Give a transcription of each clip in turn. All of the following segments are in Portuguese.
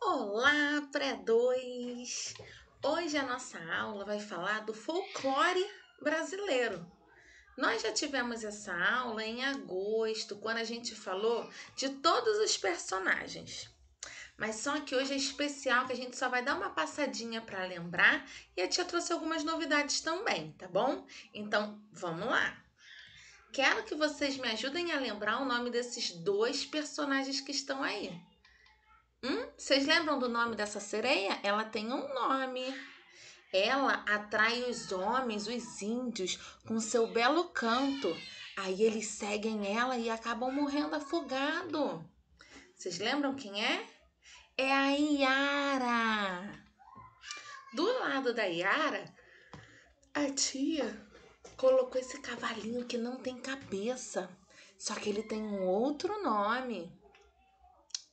Olá, pré-2! Hoje a nossa aula vai falar do folclore brasileiro. Nós já tivemos essa aula em agosto, quando a gente falou de todos os personagens. Mas só que hoje é especial que a gente só vai dar uma passadinha para lembrar e a tia trouxe algumas novidades também, tá bom? Então, vamos lá. Quero que vocês me ajudem a lembrar o nome desses dois personagens que estão aí. Hum? Vocês lembram do nome dessa sereia? Ela tem um nome. Ela atrai os homens, os índios, com seu belo canto. Aí eles seguem ela e acabam morrendo afogado. Vocês lembram quem é? É a Iara. Do lado da Iara, a tia colocou esse cavalinho que não tem cabeça. Só que ele tem um outro nome.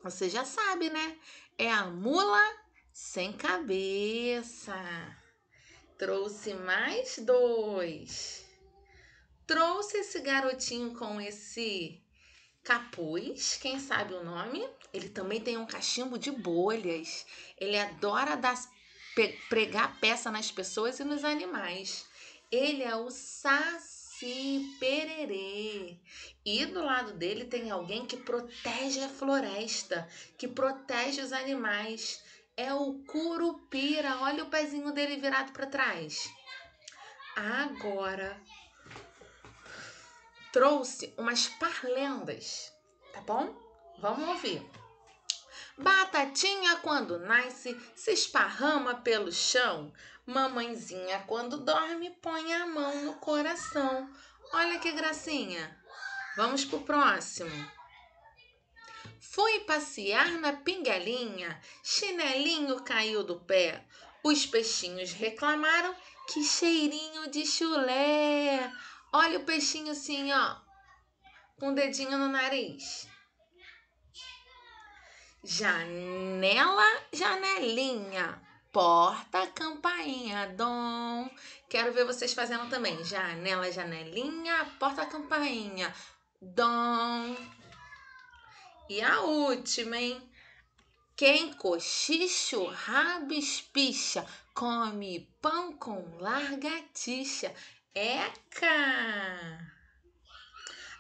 Você já sabe, né? É a mula sem cabeça. Trouxe mais dois. Trouxe esse garotinho com esse capuz, quem sabe o nome. Ele também tem um cachimbo de bolhas. Ele adora dar, pregar peça nas pessoas e nos animais. Ele é o saci Sim, Pererê. E do lado dele tem alguém que protege a floresta, que protege os animais. É o Curupira. Olha o pezinho dele virado para trás. Agora trouxe umas parlendas, tá bom? Vamos ouvir. Batatinha quando nasce se esparrama pelo chão. Mamãezinha quando dorme põe a mão no coração. Olha que gracinha. Vamos pro próximo. Fui passear na pinguelinha, chinelinho caiu do pé. Os peixinhos reclamaram que cheirinho de chulé. Olha o peixinho assim, ó, com o dedinho no nariz. Janela, janelinha. Porta, campainha, dom. Quero ver vocês fazendo também. Janela, janelinha, porta, campainha, dom. E a última, hein? Quem cochicho, rabispicha, come pão com largatixa. Eca!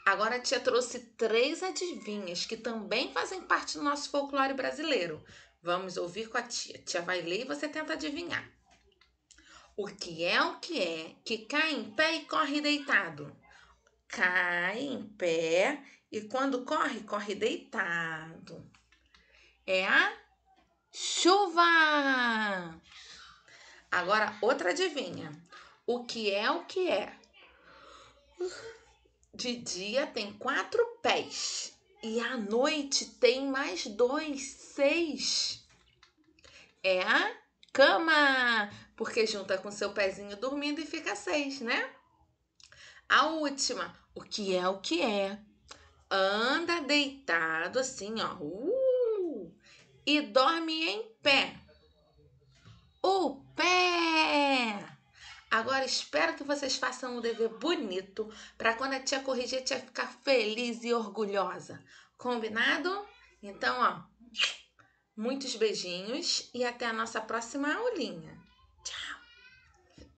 Agora a tia trouxe três adivinhas que também fazem parte do nosso folclore brasileiro. Vamos ouvir com a tia. Tia vai ler e você tenta adivinhar. O que é o que é que cai em pé e corre deitado? Cai em pé e quando corre, corre deitado. É a chuva! Agora, outra adivinha. O que é o que é? de dia tem quatro pés e à noite tem mais dois, seis. É a cama, porque junta com seu pezinho dormindo e fica seis, né? A última, o que é o que é? Anda deitado assim, ó, uh, e dorme em pé. O pé! Agora espero que vocês façam um dever bonito para quando a tia corrigir, a tia ficar feliz e orgulhosa. Combinado? Então, ó, muitos beijinhos e até a nossa próxima aulinha.